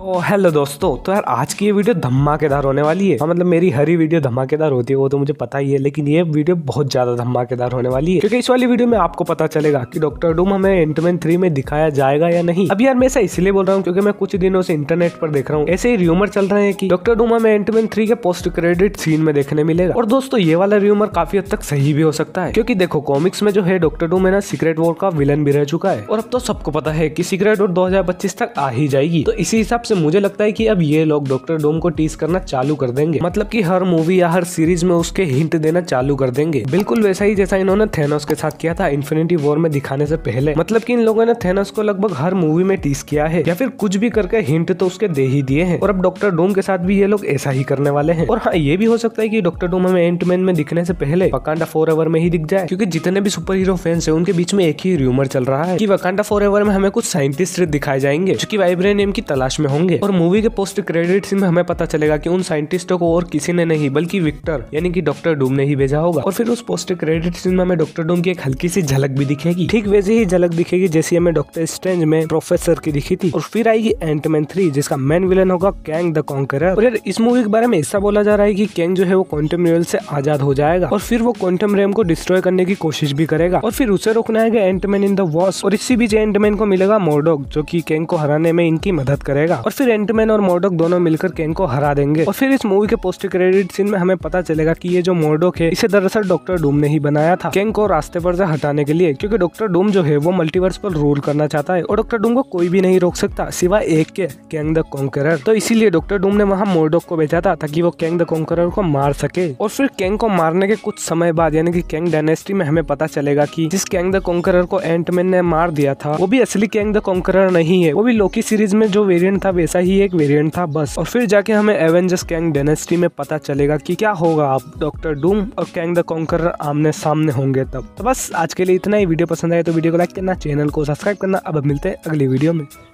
तो हेलो दोस्तों तो यार आज की ये वीडियो धमाकेदार होने वाली है हाँ, मतलब मेरी हरी वीडियो धमाकेदार होती है वो तो मुझे पता ही है लेकिन ये वीडियो बहुत ज्यादा धमाकेदार होने वाली है क्योंकि इस वाली वीडियो में आपको पता चलेगा कि डॉक्टर डूम हमें एंटमैन थ्री में दिखाया जाएगा या नहीं अभी यार मैं ऐसा इसलिए बोल रहा हूँ क्योंकि मैं कुछ दिनों से इंटरनेट पर देख रहा हूँ ऐसे ही र्यूमर चल रहे हैं कि डॉक्टर डूम हमें एंटमैन थ्री के पोस्ट क्रेडिट सीन में देखने मिलेगा और दोस्तों ये वाला र्यूमर काफी हद तक सही भी हो सकता है क्योंकि देखो कॉमिक्स में जो है डॉक्टर डूम है ना सीक्रेट वॉर का विलन भी रह चुका है और अब तो सबको पता है की सीक्रेट वॉर दो तक आ ही जाएगी तो इसी हिसाब से मुझे लगता है कि अब ये लोग डॉक्टर डोम को टीस करना चालू कर देंगे मतलब कि हर मूवी या हर सीरीज में उसके हिंट देना चालू कर देंगे बिल्कुल वैसा ही जैसा इन्होंने थेनोस के साथ किया था इन्फिनिटी वॉर में दिखाने से पहले मतलब कि इन लोगों ने थेनोस को लगभग हर मूवी में टीस किया है या फिर कुछ भी करके हिंट तो उसके दे ही दिए हैं और अब डॉक्टर डोम के साथ भी ये लोग ऐसा ही करने वाले हैं और हाँ ये भी हो सकता है की डॉक्टर डोम हमें एंटमैन में दिखने से पहले वकांडा फोर एवर में ही दिख जाए क्योंकि जितने भी सुपर हीरो फैंस है उनके बीच में एक ही र्यूमर चल रहा है की वकांडा फोर एवर में हमें कुछ साइंटिस्ट दिखाए जाएंगे जो की वाइब्रेनियम की तलाश में होंगे होंगे और मूवी के पोस्ट क्रेडिट में हमें पता चलेगा की उन साइंटिस्टों को और किसी ने नहीं बल्कि विक्टर यानी कि डॉक्टर डूम ने ही भेजा होगा और फिर उस पोस्ट क्रेडिट सीन में हमें डॉक्टर डूम की एक हल्की सी झलक भी दिखेगी ठीक वैसे ही झलक दिखेगी जैसी हमें डॉक्टर स्ट्रेंज में प्रोफेसर की दिखी थी और फिर आएगी एंटमैन थ्री जिसका मेन विलन होगा कैंग द कॉन्कर और यार इस मूवी के बारे में ऐसा बोला जा रहा है की कैंग जो है वो क्वांटम रेल से आजाद हो जाएगा और फिर वो क्वांटम रेम को डिस्ट्रॉय करने की कोशिश भी करेगा और फिर उसे रोकना है एंटमैन इन द वॉस और इसी बीच एंटमैन को मिलेगा मोरडोग जो की कैंग को हराने में इनकी मदद करेगा और फिर एंटमैन और मोर्डोक दोनों मिलकर केंग को हरा देंगे और फिर इस मूवी के पोस्ट क्रेडिट सीन में हमें पता चलेगा की ये जो मोर्डोक है इसे दरअसल डॉक्टर डूम ने ही बनाया था केंग को रास्ते पर से हटाने के लिए क्योंकि डॉक्टर डूम जो है वो मल्टीवर्स पर रूल करना चाहता है और डॉक्टर डूम को कोई भी नहीं रोक सकता सिवाय एक के कैंग द कॉन्करर तो इसीलिए डॉक्टर डूम ने वहाँ मोर्डोक को भेजा था ताकि वो कैंग द कॉन्करर को मार सके और फिर कैंग को मारने के कुछ समय बाद यानी कि कैंग डायनेस्टी में हमें पता चलेगा कि जिस कैंग द कॉन्करर को एंटमैन ने मार दिया था वो भी असली कैंग द कॉन्करर नहीं है वो भी लोकी सीरीज में जो वेरियंट था वैसा ही एक वेरिएंट था बस और फिर जाके हमें एवेंजर्स कैंग डेनेस्टी में पता चलेगा कि क्या होगा आप डॉक्टर डूम और कैंग द कॉन्कर आमने सामने होंगे तब तो बस आज के लिए इतना ही वीडियो पसंद आए तो वीडियो को लाइक करना चैनल को सब्सक्राइब करना अब मिलते हैं अगली वीडियो में